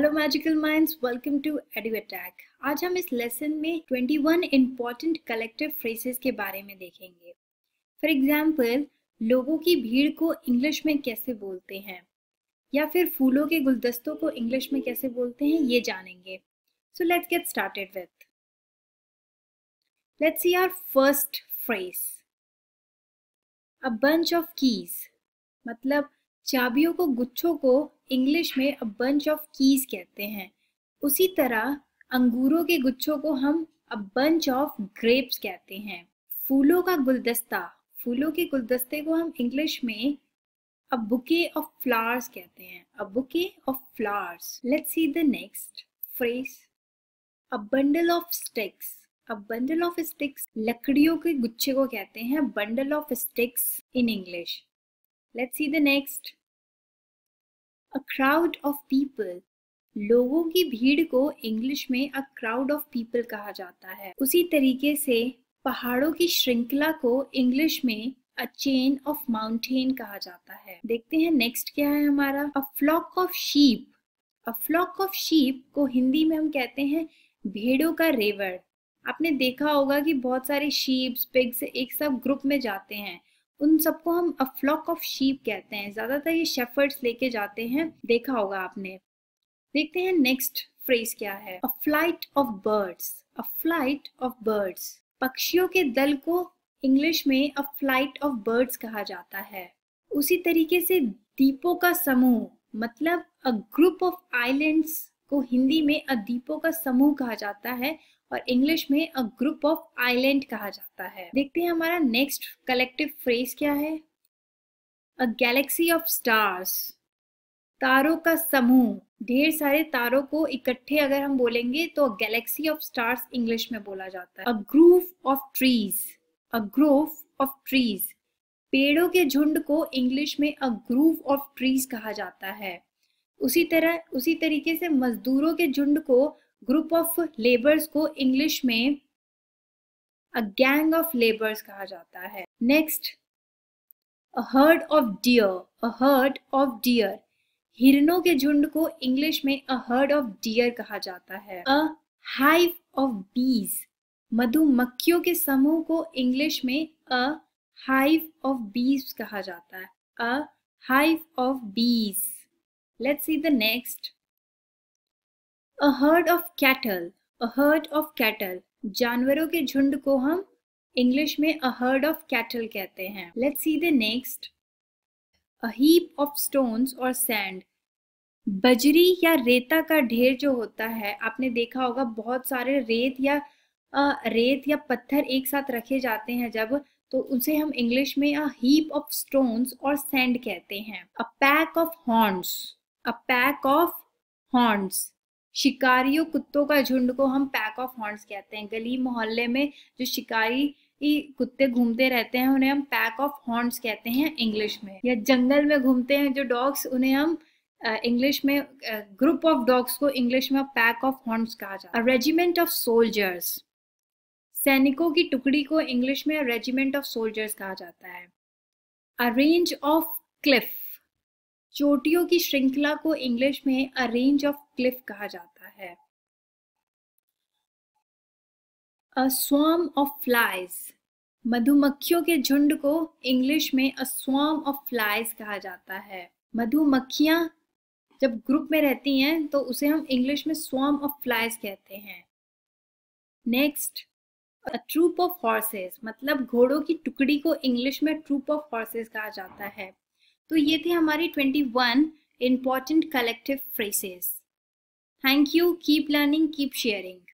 Hello magical minds welcome to एडिव attack आज हम इस लेसन में 21 वन इम्पॉर्टेंट कलेक्टिव फ्रेसेस के बारे में देखेंगे फॉर एग्जांपल लोगों की भीड़ को इंग्लिश में कैसे बोलते हैं या फिर फूलों के गुलदस्तों को इंग्लिश में कैसे बोलते हैं ये जानेंगे so let's get started with let's see our first phrase a bunch of keys मतलब चाबियों को गुच्छों को इंग्लिश में अ बंच ऑफ कीज कहते हैं उसी तरह अंगूरों के गुच्छों को हम अ बंच ऑफ ग्रेप्स कहते हैं फूलों का गुलदस्ता फूलों के गुलदस्ते को हम इंग्लिश में अ बुके ऑफ फ्लावर्स कहते हैं a bouquet of flowers let's see the next phrase a bundle of sticks a bundle of sticks लकड़ियों के गुच्छे को कहते हैं bundle of sticks in English let's see the next a crowd of people लोगों की भीड़ को इंग्लिश में अ क्राउड ऑफ पीपल कहा जाता है उसी तरीके से पहाड़ों की श्रृंखला को इंग्लिश में अ चेन ऑफ माउंटेन कहा जाता है देखते हैं नेक्स्ट क्या है हमारा a flock of sheep a flock of sheep को हिंदी में हम कहते हैं भेड़ों का रेवड़ आपने देखा होगा कि बहुत सारे शीप्स पिग्स एक सब ग्रुप में जाते हैं उन सबको हम अ फ्लॉक ऑफ शीप कहते हैं ज़्यादातर ये शेफर्ड्स लेके जाते हैं देखा होगा आपने देखते हैं नेक्स्ट फ्रेज क्या है a flight of birds a flight of birds पक्षियों के दल को इंग्लिश में अ फ्लाइट ऑफ बर्ड्स कहा जाता है उसी तरीके से दीपों का समूह मतलब अ ग्रुप ऑफ आइलैंड्स को हिंदी में अद्वीपों का समूह कहा जाता है और इंग्लिश में अ ग्रुप ऑफ आइलैंड कहा जाता है देखते हैं हमारा नेक्स्ट कलेक्टिव फ्रेज क्या है अ गैलेक्सी ऑफ स्टार्स तारों का समूह ढेर सारे तारों को इकट्ठे अगर हम बोलेंगे तो गैलेक्सी ऑफ स्टार्स इंग्लिश में बोला जाता है a group of trees a group of trees पेड़ों के झुंड को इंग्लिश में अ ग्रूफ ऑफ ट्रीज कहा जाता है उसी तरह उसी तरीके से मजदूरों के झुंड को ग्रुप ऑफ लेबर्स को इंग्लिश में अ गैंग ऑफ लेबर्स कहा जाता है next a herd of deer a herd of deer हिरनों के झुंड को इंग्लिश में अ हर्ड ऑफ डियर कहा जाता है अ हाइव ऑफ बीज मधुमक्खियों के समूह को इंग्लिश में अ हाइव ऑफ बीज कहा जाता है अ हाइव ऑफ बीज Let's see the next. A herd of cattle. A herd of cattle. janwaron ke jhund ko hum english mein a herd of cattle kehte hain Let's see the next. A heap of stones or sand. बजरी या रेता का ढेर जो होता है आपने देखा होगा बहुत सारे रेत या आ, रेत या पत्थर एक साथ रखे जाते हैं जब तो उसे हम इंग्लिश में अ हीप ऑफ स्टोन्स और सैंड कहते हैं a pack of horns a pack of horns शिकारियों कुत्तों का झुंड को हम पैक ऑफ हॉर्न्स कहते हैं गली मोहल्ले में जो शिकारी कुत्ते घूमते रहते हैं उन्हें हम पैक ऑफ हॉर्न्स कहते हैं इंग्लिश में या जंगल में घूमते हैं जो डॉग्स उन्हें हम इंग्लिश में ग्रुप ऑफ डॉग्स को इंग्लिश में पैक ऑफ हॉर्न्स कहा जाता है रेजिमेंट ऑफ सोल्जर्स सैनिकों की टुकड़ी को इंग्लिश में रेजिमेंट ऑफ सोल्जर्स कहा जाता है अ रेंज ऑफ क्लिफ चोटियों की श्रृंखला को इंग्लिश में अ रेंज ऑफ क्लिफ कहा जाता है अ स्वाम ऑफ फ्लाइज मधुमक्खियों के झुंड को इंग्लिश में अ स्वाम ऑफ फ्लाइज कहा जाता है मधुमक्खियां जब ग्रुप में रहती हैं तो उसे हम इंग्लिश में स्वाम ऑफ फ्लाइज कहते हैं next a troop of horses मतलब घोड़ों की टुकड़ी को इंग्लिश में ट्रूप ऑफ हॉर्सेस कहा जाता है तो ये थे हमारे 21 important collective phrases thank you keep learning keep sharing